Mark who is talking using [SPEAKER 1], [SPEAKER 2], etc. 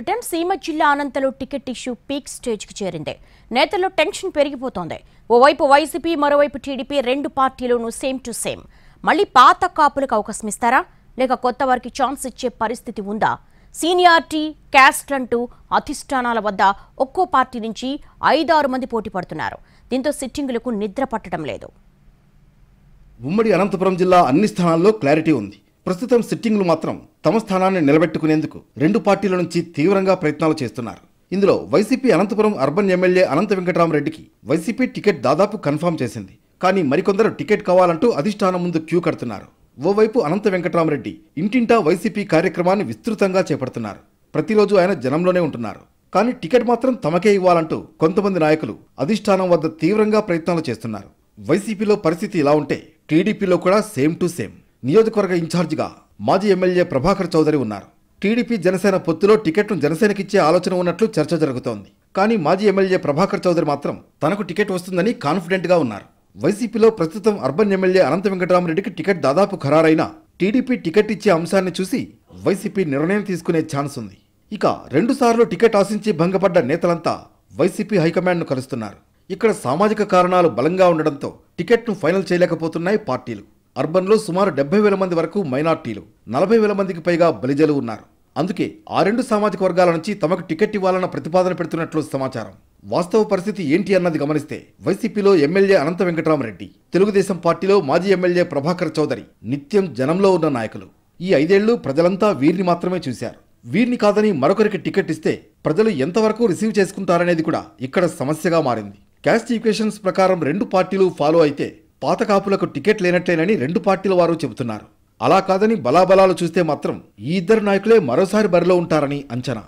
[SPEAKER 1] క్రితం సీమ జిల్లా అనంతలో టికెట్ ఇష్యూ పీక్ స్టేజ్కి చేరింది నేతల్లో టెన్షన్ పెరిగిపోతోంది ఓవైపు వైసీపీ మరోవైపు టీడీపీ రెండు పార్టీలోనూ సేమ్ టు సేమ్ మళ్లీ పాత కాపులకు అవకాశం ఇస్తారా లేక కొత్త వారికి ఛాన్స్ ఇచ్చే పరిస్థితి ఉందా క్యాస్ట్ క్యాస్ట్లంటూ అధిష్టానాల వద్ద ఒక్కో పార్టీ నుంచి ఐదారు మంది పోటీ పడుతున్నారు దీంతో సిట్టింగులకు నిద్ర పట్టడం లేదు
[SPEAKER 2] ఉమ్మడి అనంతపురం జిల్లా అన్ని స్థానాల్లో క్లారిటీ ఉంది ప్రస్తుతం సిట్టింగ్లు మాత్రం తమ స్థానాన్ని నిలబెట్టుకునేందుకు రెండు పార్టీల నుంచి తీవ్రంగా ప్రయత్నాలు చేస్తున్నారు ఇందులో YCP Anantapuram urban MLA Anantha వెంకటరామరెడ్డికి వైసీపీ టికెట్ దాదాపు కన్ఫామ్ చేసింది కానీ మరికొందరు టికెట్ కావాలంటూ అధిష్టానం ముందు క్యూ కడుతున్నారు ఓవైపు అనంత వెంకటరామరెడ్డి ఇంటింటా వైసీపీ కార్యక్రమాన్ని విస్తృతంగా చేపడుతున్నారు ప్రతిరోజు ఆయన జనంలోనే ఉంటున్నారు కానీ టికెట్ మాత్రం తమకే ఇవ్వాలంటూ కొంతమంది నాయకులు అధిష్టానం వద్ద తీవ్రంగా ప్రయత్నాలు చేస్తున్నారు వైసీపీలో పరిస్థితి ఇలా ఉంటే టీడీపీలో కూడా సేమ్ టు సేమ్ నియోజకవర్గ ఇన్ఛార్జిగా మాజీ ఎమ్మెల్యే ప్రభాకర్ చౌదరి ఉన్నారు టీడీపీ జనసేన పొత్తులో టికెట్ను జనసేనకిచ్చే ఆలోచన ఉన్నట్లు చర్చ జరుగుతోంది కానీ మాజీ ఎమ్మెల్యే ప్రభాకర్ చౌదరి మాత్రం తనకు టికెట్ వస్తుందని కాన్ఫిడెంట్గా ఉన్నారు వైసీపీలో ప్రస్తుతం అర్బన్ ఎమ్మెల్యే అనంత వెంకటరామరెడ్డికి టికెట్ దాదాపు ఖరారైనా టీడీపీ టికెట్ ఇచ్చే అంశాన్ని చూసి వైసీపీ నిర్ణయం తీసుకునే ఛాన్స్ ఉంది ఇక రెండుసార్లు టికెట్ ఆశించి భంగపడ్డ నేతలంతా వైసీపీ హైకమాండ్ను కలుస్తున్నారు ఇక్కడ సామాజిక కారణాలు బలంగా ఉండడంతో టికెట్ను ఫైనల్ చేయలేకపోతున్నాయి పార్టీలు అర్బన్లో సుమారు డెబ్బై వేల మంది వరకు మైనార్టీలు నలభై వేల మందికి పైగా బలిజలు ఉన్నారు అందుకే ఆ రెండు సామాజిక వర్గాల నుంచి తమకు టికెట్ ఇవ్వాలన్న ప్రతిపాదన పెడుతున్నట్లు సమాచారం వాస్తవ పరిస్థితి ఏంటి అన్నది గమనిస్తే వైసీపీలో ఎమ్మెల్యే అనంత వెంకటరామరెడ్డి తెలుగుదేశం పార్టీలో మాజీ ఎమ్మెల్యే ప్రభాకర్ చౌదరి నిత్యం జనంలో ఉన్న నాయకులు ఈ ఐదేళ్లు ప్రజలంతా వీరిని మాత్రమే చూశారు వీరిని కాదని మరొకరికి టికెట్ ఇస్తే ప్రజలు ఎంతవరకు రిసీవ్ చేసుకుంటారనేది కూడా ఇక్కడ సమస్యగా మారింది క్యాస్ట్ ఈక్వేషన్స్ ప్రకారం రెండు పార్టీలు ఫాలో అయితే పాత కాపులకు టికెట్ లేనట్లేనని రెండు పార్టీల వారు చెబుతున్నారు అలా కాదని బలాబలాలు చూస్తే మాత్రం ఈ ఇద్దరు నాయకులే మరోసారి బరిలో ఉంటారని అంచనా